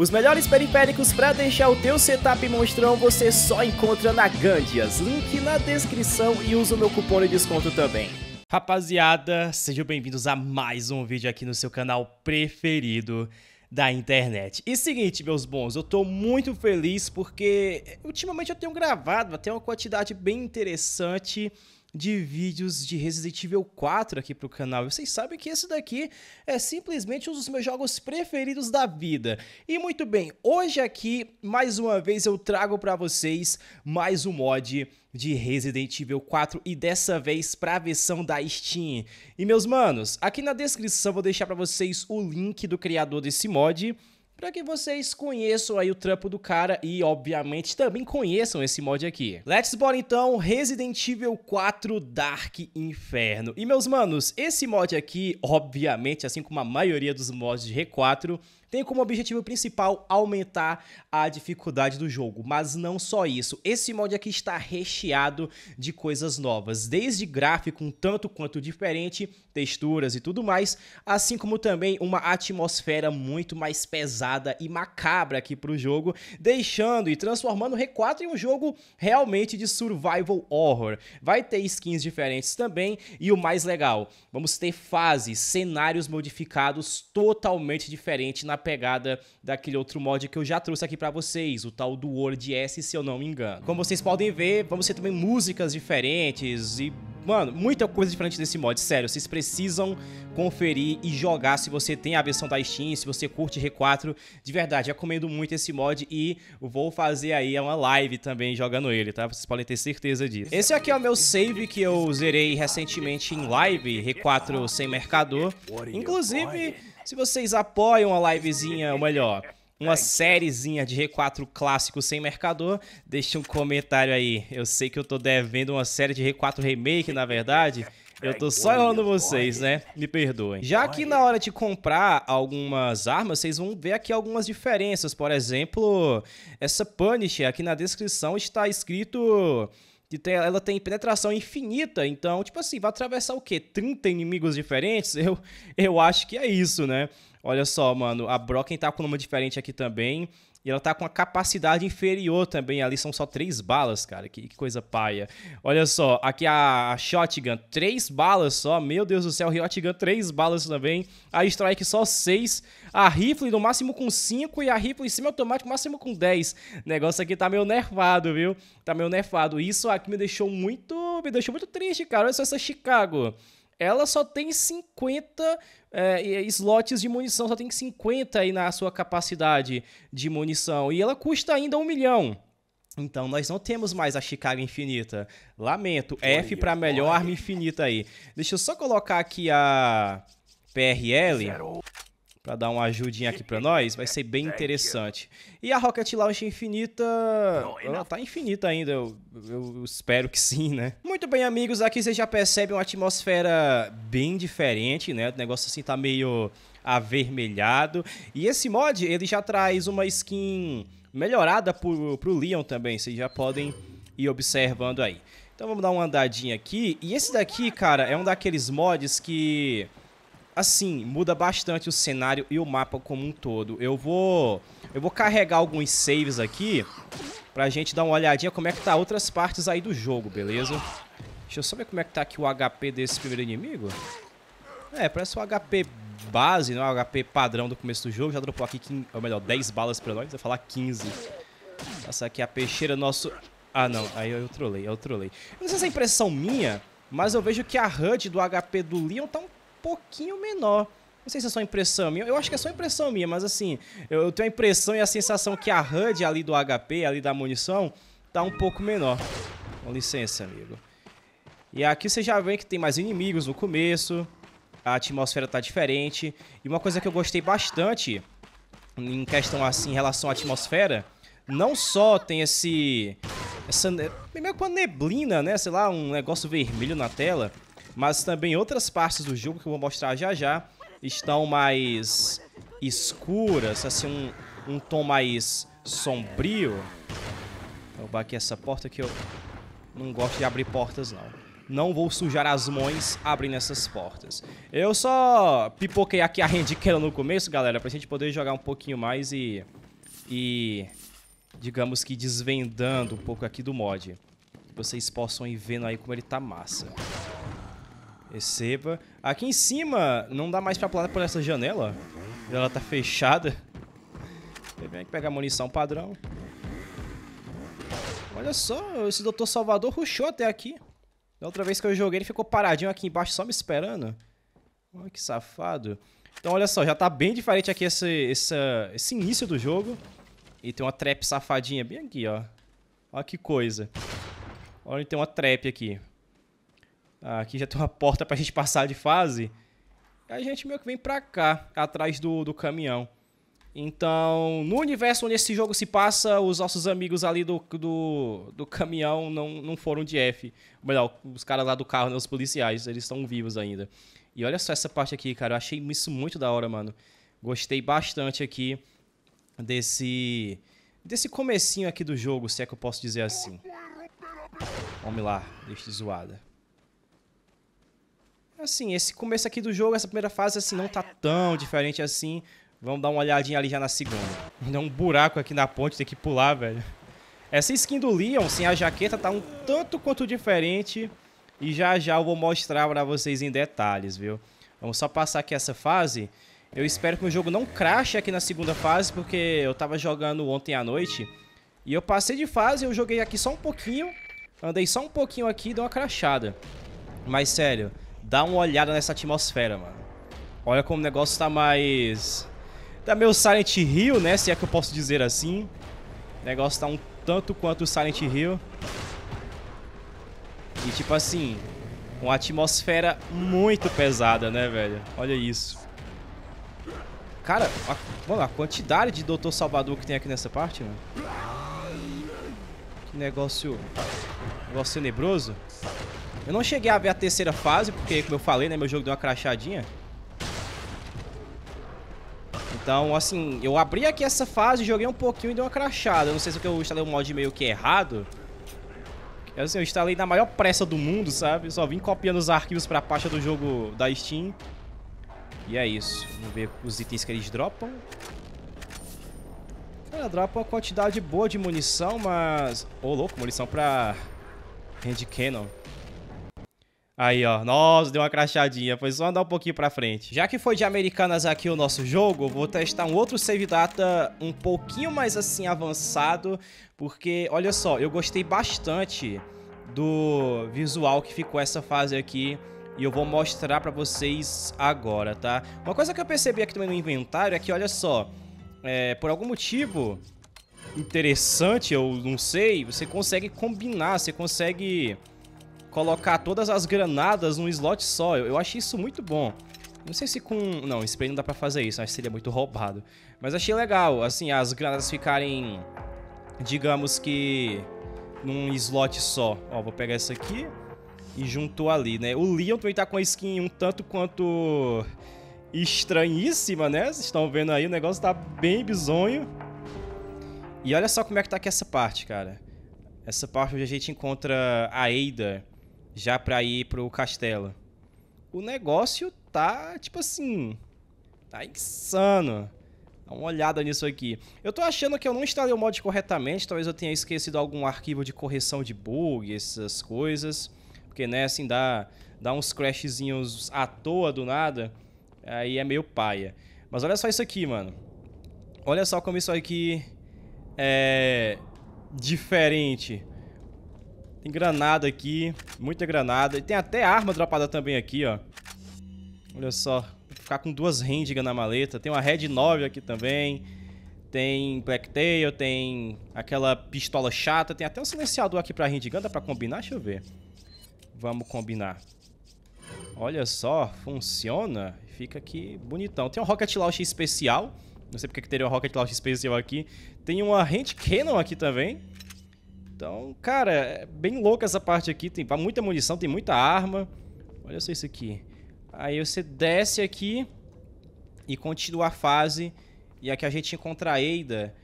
Os melhores periféricos para deixar o teu setup monstrão você só encontra na Gandias. Link na descrição e usa o meu cupom de desconto também. Rapaziada, sejam bem-vindos a mais um vídeo aqui no seu canal preferido da internet. E seguinte, meus bons, eu tô muito feliz porque ultimamente eu tenho gravado até uma quantidade bem interessante de vídeos de Resident Evil 4 aqui pro canal. vocês sabem que esse daqui é simplesmente um dos meus jogos preferidos da vida. E muito bem, hoje aqui, mais uma vez, eu trago para vocês mais um mod de Resident Evil 4 e dessa vez para a versão da Steam. E meus manos, aqui na descrição vou deixar para vocês o link do criador desse mod para que vocês conheçam aí o trampo do cara e, obviamente, também conheçam esse mod aqui. Let's bora então, Resident Evil 4 Dark Inferno. E meus manos, esse mod aqui, obviamente, assim como a maioria dos mods de R4, tem como objetivo principal aumentar a dificuldade do jogo. Mas não só isso, esse mod aqui está recheado de coisas novas, desde gráfico um tanto quanto diferente, texturas e tudo mais, assim como também uma atmosfera muito mais pesada e macabra aqui para o jogo, deixando e transformando o R4 em um jogo realmente de survival horror. Vai ter skins diferentes também e o mais legal, vamos ter fases, cenários modificados totalmente diferentes na pegada daquele outro mod que eu já trouxe aqui para vocês, o tal do Word S, se eu não me engano. Como vocês podem ver, vamos ter também músicas diferentes e Mano, muita coisa diferente desse mod, sério. Vocês precisam conferir e jogar se você tem a versão da Steam, se você curte R4. De verdade, recomendo muito esse mod e vou fazer aí uma live também jogando ele, tá? Vocês podem ter certeza disso. Esse aqui é o meu save que eu zerei recentemente em live, R4 sem mercador. Inclusive, se vocês apoiam uma livezinha, ou melhor, uma sériezinha de R4 clássico sem mercador, deixa um comentário aí. Eu sei que eu tô devendo uma série de R4 Remake, na verdade. Eu tô só enrolando vocês, né? Me perdoem. Já que na hora de comprar algumas armas, vocês vão ver aqui algumas diferenças. Por exemplo, essa Punisher aqui na descrição está escrito que tem, ela tem penetração infinita, então, tipo assim, vai atravessar o quê? 30 inimigos diferentes? Eu, eu acho que é isso, né? Olha só, mano, a Brocken tá com um nome diferente aqui também. E ela tá com a capacidade inferior também. Ali são só três balas, cara. Que, que coisa paia. Olha só, aqui a, Shotgun, três balas só. Meu Deus do céu, Shotgun, três balas também. A Strike só seis. A Rifle no máximo com cinco. E a Rifle cima automático máximo com dez. O negócio aqui tá meio nervado, viu? Tá meio nervado. Isso aqui me deixou muito. Me deixou muito triste, cara. Olha só essa Chicago ela só tem 50 é, slots de munição, só tem 50 aí na sua capacidade de munição. E ela custa ainda um milhão. Então nós não temos mais a Chicago infinita. Lamento. F para melhor arma infinita aí. Deixa eu só colocar aqui a PRL. Zero para dar uma ajudinha aqui para nós, vai ser bem interessante. E a Rocket Launch Infinita, ela tá infinita ainda, eu, eu, espero que sim, né? Muito bem, amigos, aqui você já percebe uma atmosfera bem diferente, né? O negócio assim tá meio avermelhado. E esse mod, ele já traz uma skin melhorada pro, pro Leon também, vocês já podem ir observando aí. Então vamos dar uma andadinha aqui. E esse daqui, cara, é um daqueles mods que assim, muda bastante o cenário e o mapa como um todo. Eu vou, eu vou carregar alguns saves aqui pra gente dar uma olhadinha como é que tá outras partes aí do jogo, beleza? Deixa eu só ver como é que tá aqui o HP desse primeiro inimigo. É, parece o HP base, não é o HP padrão do começo do jogo. Já dropou aqui, 15, ou melhor, 10 balas pra nós, eu falar 15. Essa aqui é a peixeira nosso... Ah, não, aí eu trolei, eu trolei. não sei se é impressão minha, mas eu vejo que a HUD do HP do Leon tá um pouquinho menor. Não sei se é só impressão minha, eu acho que é só impressão minha, mas assim, eu tenho a impressão e a sensação que a HUD ali do HP, ali da munição, tá um pouco menor. Com licença, amigo. E aqui você já vê que tem mais inimigos no começo, a atmosfera tá diferente. E uma coisa que eu gostei bastante, em questão assim, em relação à atmosfera, não só tem esse... Essa, meio neblina, né? Sei lá, um negócio vermelho na tela mas também outras partes do jogo que eu vou mostrar já já estão mais escuras, assim, um, um tom mais sombrio. Vou roubar aqui essa porta que eu não gosto de abrir portas, não. Não vou sujar as mãos abrindo essas portas. Eu só pipoquei aqui a rendiqueira no começo, galera, pra gente poder jogar um pouquinho mais e... E... Digamos que desvendando um pouco aqui do mod. Que vocês possam ir vendo aí como ele tá massa. Receba. Aqui em cima, não dá mais pra pular por essa janela. Ela tá fechada. Vem aqui pegar munição padrão. Olha só, esse Dr. Salvador rushou até aqui. Da outra vez que eu joguei, ele ficou paradinho aqui embaixo só me esperando. Olha que safado. Então, olha só, já tá bem diferente aqui esse, esse, esse início do jogo. E tem uma trap safadinha bem aqui, ó. Olha que coisa. Olha, tem uma trap aqui aqui já tem uma porta para a gente passar de fase. A gente meio que vem para cá, atrás do, do caminhão. Então, no universo onde esse jogo se passa, os nossos amigos ali do, do, do caminhão não, não foram de F. Ou melhor, os caras lá do carro, né, os policiais, eles estão vivos ainda. E olha só essa parte aqui, cara. Eu achei isso muito da hora, mano. Gostei bastante aqui desse desse comecinho aqui do jogo, se é que eu posso dizer assim. Vamos lá, deixa de zoada. Assim, esse começo aqui do jogo, essa primeira fase, assim, não tá tão diferente assim. Vamos dar uma olhadinha ali já na segunda. Ainda um buraco aqui na ponte, tem que pular, velho. Essa skin do Leon, sem a jaqueta, tá um tanto quanto diferente. E já já eu vou mostrar pra vocês em detalhes, viu? Vamos só passar aqui essa fase. Eu espero que o jogo não crashe aqui na segunda fase, porque eu tava jogando ontem à noite. E eu passei de fase, eu joguei aqui só um pouquinho. Andei só um pouquinho aqui e deu uma crashada. Mas sério, Dá uma olhada nessa atmosfera, mano. Olha como o negócio tá mais... Tá meio Silent Hill, né? Se é que eu posso dizer assim. O negócio tá um tanto quanto Silent Hill. E tipo assim, uma atmosfera muito pesada, né, velho? Olha isso. Cara, a, mano, a quantidade de Doutor Salvador que tem aqui nessa parte, mano. Que negócio... Negócio tenebroso. Eu não cheguei a ver a terceira fase, porque, como eu falei, né, meu jogo deu uma crachadinha. Então, assim, eu abri aqui essa fase, joguei um pouquinho e deu uma crachada. Eu não sei se é eu instalei o um mod meio que errado. Assim, eu instalei na maior pressa do mundo, sabe? Eu só vim copiando os arquivos pra pasta do jogo da Steam. E é isso. Vamos ver os itens que eles dropam. Cara, dropa uma quantidade boa de munição, mas... Ô, oh, louco, munição pra... Hand Cannon. Aí, ó. Nossa, deu uma crachadinha. Foi só andar um pouquinho pra frente. Já que foi de Americanas aqui o nosso jogo, vou testar um outro save data um pouquinho mais, assim, avançado. Porque, olha só, eu gostei bastante do visual que ficou essa fase aqui. E eu vou mostrar pra vocês agora, tá? Uma coisa que eu percebi aqui também no inventário é que, olha só... É, por algum motivo interessante, eu não sei, você consegue combinar, você consegue colocar todas as granadas num slot só. Eu, eu achei isso muito bom. Não sei se com... Não, spray não dá pra fazer isso, acho que seria muito roubado. Mas achei legal, assim, as granadas ficarem, digamos que, num slot só. Ó, vou pegar essa aqui e juntou ali, né? O Leon também tá com a skin um tanto quanto estranhíssima, né? Vocês estão vendo aí, o negócio tá bem bizonho. E olha só como é que tá aqui essa parte, cara. Essa parte onde a gente encontra a Ada já para ir pro castelo. O negócio tá tipo assim, tá insano. Dá uma olhada nisso aqui. Eu tô achando que eu não instalei o mod corretamente, talvez eu tenha esquecido algum arquivo de correção de bug, essas coisas. Porque, né, assim, dá, dá uns crashzinhos à toa do nada, aí é meio paia. Mas olha só isso aqui, mano. Olha só como isso aqui é diferente. Tem granada aqui, muita granada. E tem até arma dropada também aqui, ó. Olha só, vou ficar com duas Rendigan na maleta. Tem uma Red 9 aqui também. Tem Blacktail, tem aquela pistola chata. Tem até um silenciador aqui pra Rendigan. Dá pra combinar? Deixa eu ver. Vamos combinar. Olha só, funciona. Fica aqui bonitão. Tem um Rocket Launch especial. Não sei porque que teria um Rocket Launch especial aqui. Tem uma Hand Cannon aqui também. Então, cara, é bem louca essa parte aqui. Tem muita munição, tem muita arma. Olha só isso aqui. Aí você desce aqui e continua a fase. E aqui a gente encontra a Eida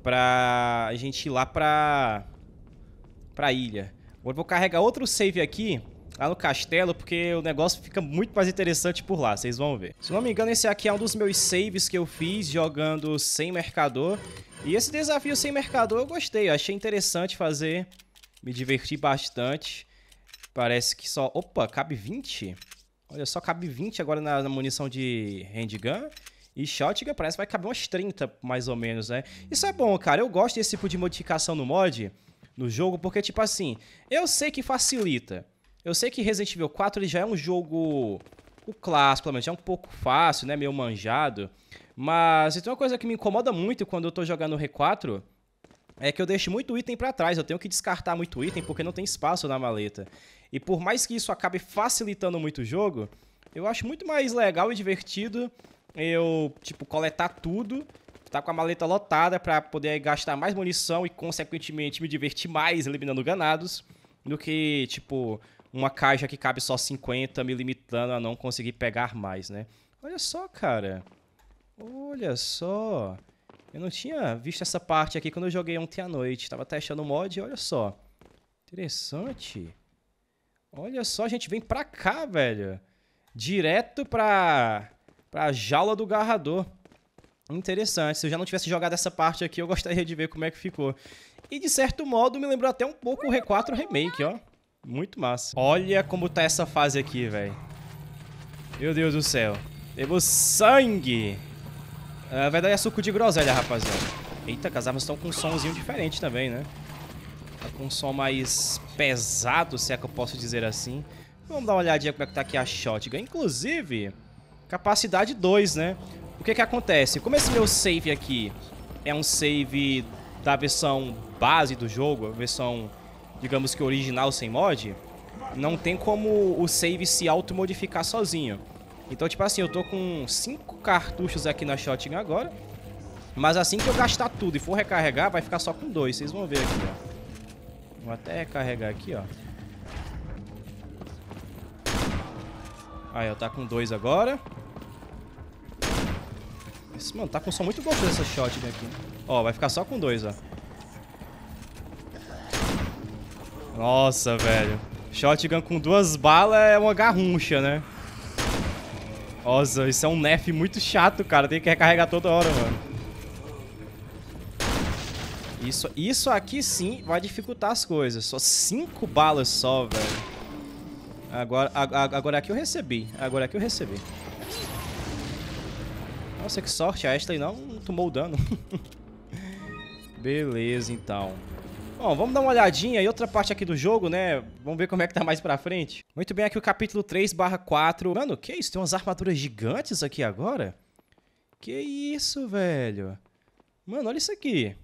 pra a gente ir lá pra, pra ilha. Agora vou carregar outro save aqui, lá no castelo, porque o negócio fica muito mais interessante por lá, vocês vão ver. Se não me engano, esse aqui é um dos meus saves que eu fiz jogando sem mercador. E esse desafio sem mercador eu gostei, eu achei interessante fazer, me diverti bastante. Parece que só... Opa, cabe 20? Olha só, cabe 20 agora na, na munição de handgun. E shotgun parece que vai caber umas 30, mais ou menos, né? Isso é bom, cara. Eu gosto desse tipo de modificação no mod, no jogo, porque, tipo assim, eu sei que facilita. Eu sei que Resident Evil 4 ele já é um jogo... O clássico, pelo menos, já é um pouco fácil, né? Meio manjado. Mas então uma coisa que me incomoda muito quando eu tô jogando o R4 é que eu deixo muito item para trás, eu tenho que descartar muito item porque não tem espaço na maleta. E por mais que isso acabe facilitando muito o jogo, eu acho muito mais legal e divertido eu, tipo, coletar tudo, tá com a maleta lotada para poder gastar mais munição e consequentemente me divertir mais eliminando ganados do que, tipo, uma caixa que cabe só 50 me limitando a não conseguir pegar mais, né? Olha só, cara. Olha só. Eu não tinha visto essa parte aqui quando eu joguei ontem à noite. Tava testando o mod e olha só. Interessante. Olha só, a gente vem pra cá, velho. Direto pra, pra jaula do garrador. Interessante. Se eu já não tivesse jogado essa parte aqui, eu gostaria de ver como é que ficou. E de certo modo, me lembrou até um pouco o R4 Remake, ó. Muito massa. Olha como tá essa fase aqui, velho. Meu Deus do céu. Temos sangue. Uh, vai dar é suco de groselha, rapaziada. Eita, que as armas estão com um somzinho diferente também, né? Tá com um som mais pesado, se é que eu posso dizer assim. Vamos dar uma olhadinha como é que tá aqui a shotgun. Inclusive, capacidade 2, né? O que que acontece? Como esse meu save aqui é um save da versão base do jogo, a versão, digamos que original sem mod, não tem como o save se automodificar sozinho. Então, tipo assim, eu tô com cinco cartuchos aqui na shotgun agora. Mas assim que eu gastar tudo e for recarregar, vai ficar só com dois. Vocês vão ver aqui, ó. Vou até recarregar aqui, ó. Aí, ó, tá com dois agora. Esse, mano, tá com som muito gostoso essa shotgun aqui. Ó, vai ficar só com dois, ó. Nossa, velho. Shotgun com duas balas é uma garruncha, né? Nossa, isso é um nef muito chato, cara. Tem que recarregar toda hora, mano. Isso, isso aqui sim vai dificultar as coisas. Só cinco balas só, velho. Agora, agora aqui eu recebi. Agora aqui eu recebi. Nossa, que sorte. É A Ashley não tomou dano. Beleza, então. Bom, vamos dar uma olhadinha e outra parte aqui do jogo, né? Vamos ver como é que tá mais pra frente. Muito bem, aqui o capítulo 3 barra 4. Mano, que isso? Tem umas armaduras gigantes aqui agora? Que isso, velho? Mano, olha isso aqui.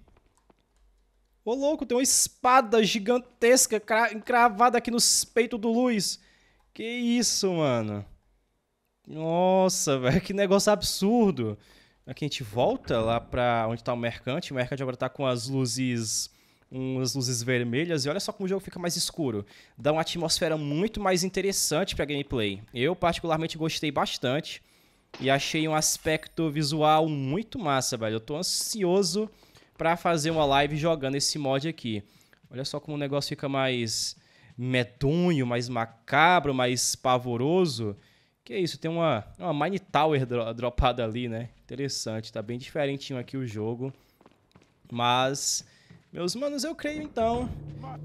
Ô, louco, tem uma espada gigantesca encravada aqui nos peitos do Luiz. Que isso, mano? Nossa, velho, que negócio absurdo. Aqui a gente volta lá pra onde tá o mercante. O mercante agora tá com as luzes umas luzes vermelhas e olha só como o jogo fica mais escuro. Dá uma atmosfera muito mais interessante para gameplay. Eu particularmente gostei bastante e achei um aspecto visual muito massa, velho. Eu tô ansioso para fazer uma live jogando esse mod aqui. Olha só como o negócio fica mais medonho, mais macabro, mais pavoroso. Que isso, tem uma, uma Mine Tower dro dropada ali, né? Interessante, tá bem diferentinho aqui o jogo. Mas meus manos, eu creio então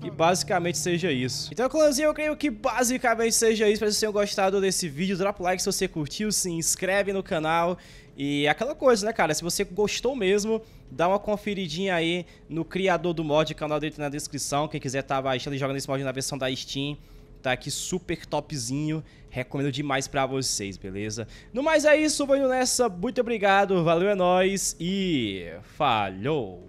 que basicamente seja isso. Então, clãzinho, eu creio que basicamente seja isso. Espero que vocês tenham gostado desse vídeo. Drop like se você curtiu, se inscreve no canal. E aquela coisa, né, cara? Se você gostou mesmo, dá uma conferidinha aí no criador do mod, canal dele tá na descrição. Quem quiser tá baixando e jogando esse mod na versão da Steam tá aqui super topzinho. Recomendo demais pra vocês, beleza? No mais é isso, vou indo nessa. Muito obrigado, valeu, é nóis e falhou!